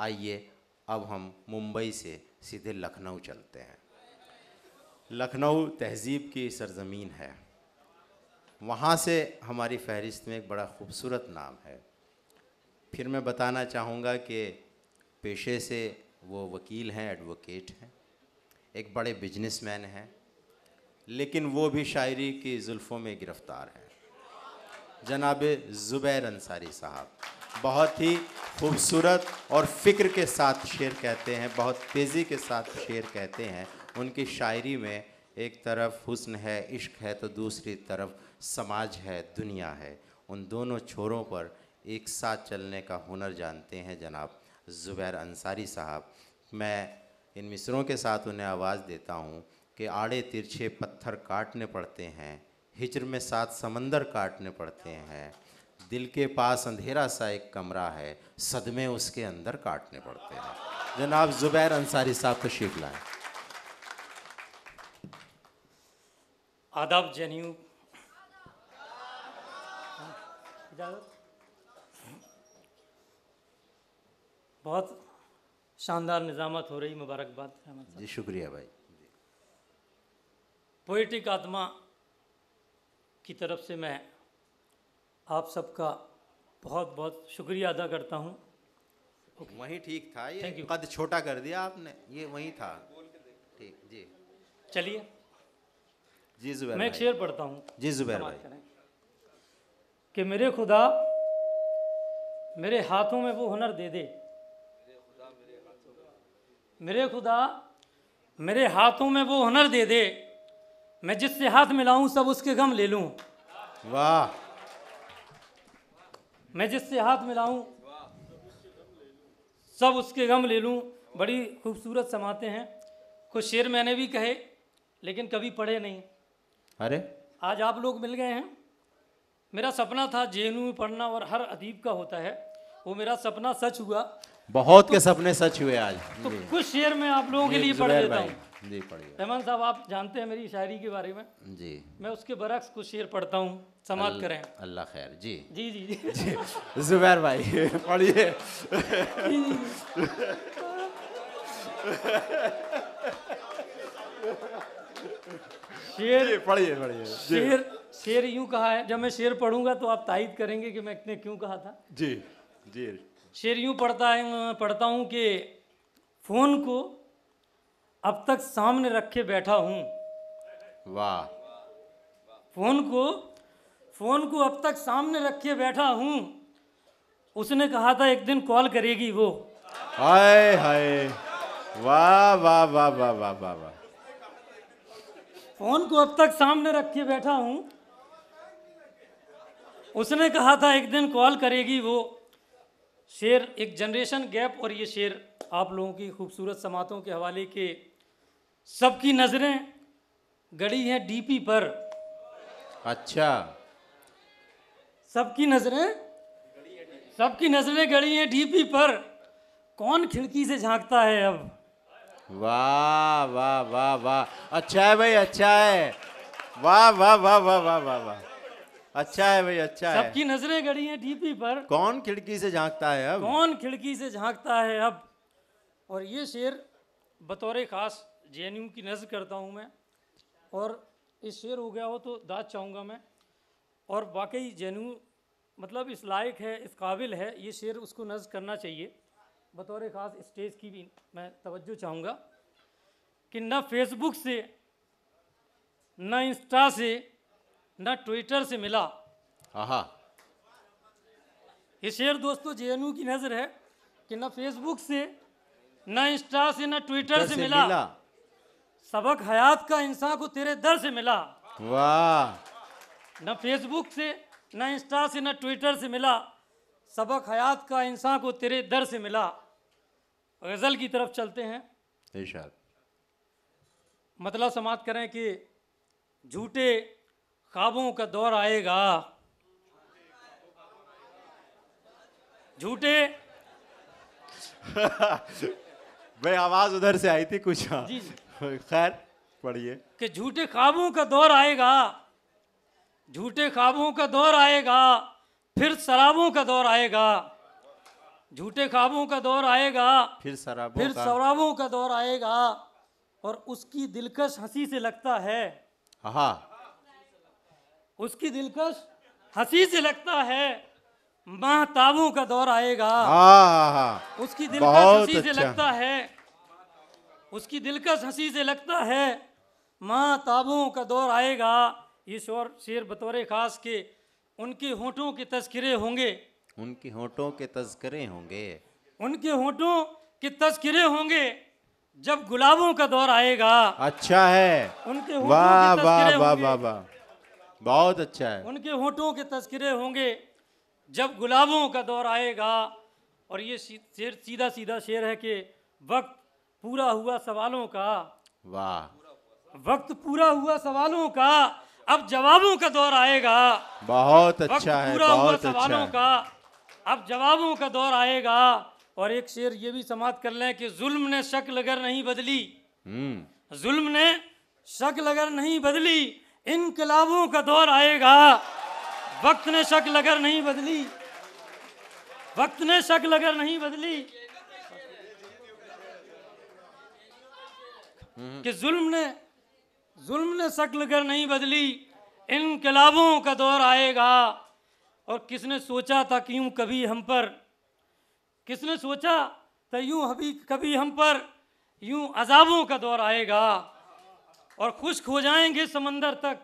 आइए अब हम मुंबई से सीधे लखनऊ चलते हैं लखनऊ तहजीब की सरजमीन है वहाँ से हमारी फहरिस्त में एक बड़ा खूबसूरत नाम है फिर मैं बताना चाहूँगा कि पेशे से वो वकील हैं एडवोकेट हैं एक बड़े बिजनेसमैन हैं लेकिन वो भी शायरी की जुल्फ़ों में गिरफ़्तार हैं जनाब ज़ुबैर अंसारी साहब बहुत ही खूबसूरत और फ़िक्र के साथ शेर कहते हैं बहुत तेज़ी के साथ शेर कहते हैं उनकी शायरी में एक तरफ हुस्न है इश्क है तो दूसरी तरफ समाज है दुनिया है उन दोनों छोरों पर एक साथ चलने का हुनर जानते हैं जनाब ज़ुबैर अंसारी साहब मैं इन मिसरों के साथ उन्हें आवाज़ देता हूँ कि आड़े तिरछे पत्थर काटने पड़ते हैं हिजर में सात समंदर काटने पड़ते हैं दिल के पास अंधेरा सा एक कमरा है सदमे उसके अंदर काटने पड़ते हैं जनाब जुबैर अंसारी साहब शीख लाए आदाब जनयू बहुत शानदार निज़ामत हो रही मुबारकबाद जी शुक्रिया भाई पोइटिक आत्मा की तरफ से मैं आप सबका बहुत बहुत शुक्रिया अदा करता हूँ okay. वहीं ठीक था ये कद छोटा कर दिया आपने ये वहीं था ठीक जी चलिए जी जुबैर मैं एक शेर पढ़ता हूँ जी जुबैर भाई कि मेरे खुदा मेरे हाथों में वो हुनर दे दे मेरे खुदा मेरे हाथों में वो हुनर दे दे मैं जिससे हाथ मिलाऊं सब उसके गम ले लूं वाह मैं जिससे हाथ मिलाऊं सब उसके गम ले लूं बड़ी खूबसूरत समाते हैं कुछ शेर मैंने भी कहे लेकिन कभी पढ़े नहीं अरे आज आप लोग मिल गए हैं मेरा सपना था जे में पढ़ना और हर अदीब का होता है वो मेरा सपना सच हुआ बहुत तो, के सपने सच हुए आज तो कुछ शेर मैं आप लोगों के लिए पढ़ देता हूँ जी पढ़िए रहमान साहब आप जानते हैं मेरी शायरी के बारे में जी मैं उसके बरक्स कुछ शेर पढ़ता हूँ समाप्त अल, करें अल्लाह खैर जी जी जी, जी।, जी। जुबैर भाई पढ़िए शेर पढ़िए पढ़िए शेर शेर यूं कहा है जब मैं शेर पढ़ूंगा तो आप ताइद करेंगे कि मैंने क्यों कहा था जी जी शेर यूं पढ़ता है पढ़ता हूँ कि फ़ोन को अब तक सामने रखे बैठा हूँ वाह फोन को फोन को अब तक सामने रखे बैठा हूँ उसने कहा था एक दिन कॉल करेगी वो हाय हाय वाह वाह वाह वाह वाह वाह वाह फोन को अब तक सामने रखे बैठा हूँ उसने कहा था एक दिन कॉल करेगी वो शेर एक जनरेशन गैप और ये शेर आप लोगों की खूबसूरत समातों के हवाले के सबकी नज़रें गड़ी है डीपी पर अच्छा सबकी नज़रें सबकी नज़रें गड़ी हैं डीपी पर कौन खिड़की से झांकता है अब वाह वाह वाह वाह अच्छा है भाई अच्छा है वाह वाह वाह वाह वाह वाह वाह अच्छा है भाई अच्छा है सबकी नजरें गड़ी हैं डीपी पर कौन खिड़की से झांकता है अब कौन खिड़की से झांकता है अब और ये शेर बतौर खास जे की नज़र करता हूँ मैं और इस शेर हो गया हो तो दाद चाहूँगा मैं और वाकई जे मतलब इस लायक है इस काबिल है ये शेर उसको नजर करना चाहिए बतौर ख़ास स्टेज की भी मैं तवज्जो चाहूँगा कि न फेसबुक से न इंस्टा से न ट्विटर से मिला हाँ ये शेर दोस्तों जे की नज़र है कि न फेसबुक से ना इंस्टा से न ट्विटर से, से मिला, मिला। सबक हयात का इंसान को तेरे दर से मिला वाह न फेसबुक से न इंस्टा से न ट्विटर से मिला सबक हयात का इंसान को तेरे दर से मिला गज़ल की तरफ चलते हैं इशार मतलब समाप्त करें कि झूठे ख्वाबों का दौर आएगा झूठे भाई आवाज उधर से आई थी कुछ हाँ। जी जी खैर पढ़िए कि झूठे ख्वाबों का दौर आएगा झूठे ख्वाबों का दौर आएगा फिर शराबों का दौर आएगा झूठे ख्वाबों का दौर आएगा फिर शराबों फिर शराबों का दौर आएगा और उसकी दिलकश हंसी से लगता है हाँ उसकी दिलकश हंसी से लगता है महताबों का दौर आएगा हाँ हाँ उसकी दिलकश हंसी से अच्छा। लगता है उसकी दिलकश हंसी से लगता है माँ ताबों का दौर आएगा ये शोर शेर बतौर ख़ास के उनके होठों के तस्करे होंगे उनके होठों के तस्करे होंगे उनके होठों के तस्करे होंगे जब गुलाबों का दौर आएगा अच्छा है उनके वाह वाह वाह वाह वाह बहुत अच्छा है उनके होठों के तस्करे होंगे जब गुलाबों का दौर आएगा और ये शेर सीधा सीधा शेर है कि वक्त पूरा हुआ सवालों का वाह वक्त पूरा हुआ सवालों का अब जवाबों का दौर आएगा बहुत अच्छा है पूरा बहुत हुआ अच्छा सवालों अच्छा का अब जवाबों का दौर आएगा और एक शेर ये भी समाप्त कर लें कि जुल्म ने शक लगर नहीं बदली हम्म। जुल्म ने शक लगर नहीं बदली इनकलाबों का दौर आएगा वक्त ने शक लगर नहीं बदली वक्त ने शक लगर नहीं बदली हम्म। कि जुल्म ने जुल्म ने शक्ल कर नहीं बदली इनकलाबों का दौर आएगा और किसने सोचा था कि यूँ कभी हम पर किसने सोचा था यूँ अभी कभी हम पर यूँ अजाबों का दौर आएगा और खुश्क हो जाएंगे समंदर तक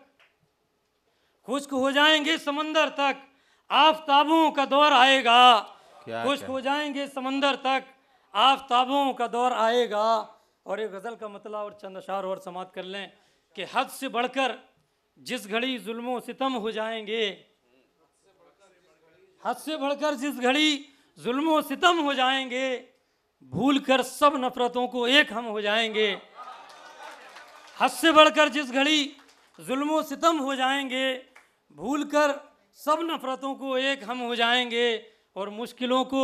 खुश्क हो जाएंगे समंदर तक आफ्ताबों का दौर आएगा खुश्क हो जाएंगे समंदर तक आफ्ताबों का दौर आएगा और ये गज़ल का मतला और चंद अशार और समात कर लें कि हद से बढ़कर जिस घड़ी जुल्म सितम हो जाएंगे हद से बढ़कर जिस घड़ी जुल्म सितम हो जाएंगे भूल कर सब नफ़रतों को एक हम हो जाएंगे हद से बढ़कर जिस घड़ी जुल्म सितम हो जाएंगे भूल कर सब नफ़रतों को एक हम हो जाएंगे और मुश्किलों को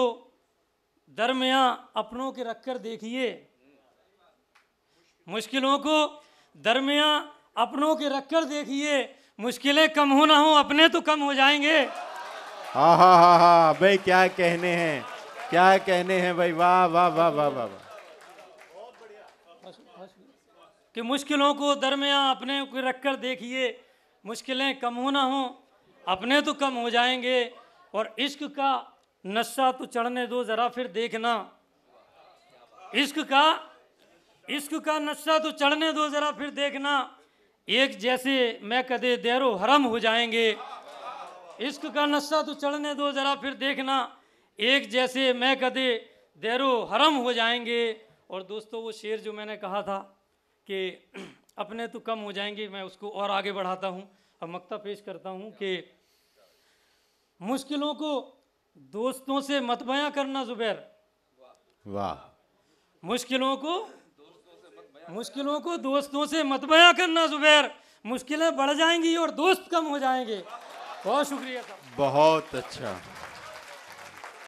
दरमिया अपनों के रख कर देखिए मुश्किलों को दरमिया अपनों के रख कर देखिए मुश्किलें कम हो ना हो अपने तो कम हो जाएंगे हाँ हाँ हाँ हाँ भाई क्या कहने हैं क्या कहने हैं भाई वाह वाह वाह वाह वाह वाह कि मुश्किलों को दरमिया अपने को रख कर देखिए मुश्किलें कम हो ना हो अपने तो कम हो जाएंगे और इश्क का नशा तो चढ़ने दो ज़रा फिर देखना इश्क का इश्क का नशा तो चढ़ने दो जरा फिर देखना एक जैसे मैं कदे देरो हरम हो जाएंगे इश्क का नशा तो चढ़ने दो जरा फिर देखना एक जैसे मैं कदे देरो हरम हो जाएंगे और दोस्तों वो शेर जो मैंने कहा था कि अपने तो कम हो जाएंगे मैं उसको और आगे बढ़ाता हूँ अब मक्ता पेश करता हूँ कि मुश्किलों को दोस्तों से मतबया करना जुबैर वाह मुश्किलों को मुश्किलों को दोस्तों से मत बया करना जुबैर मुश्किलें बढ़ जाएंगी और दोस्त कम हो जाएंगे बहुत शुक्रिया बहुत अच्छा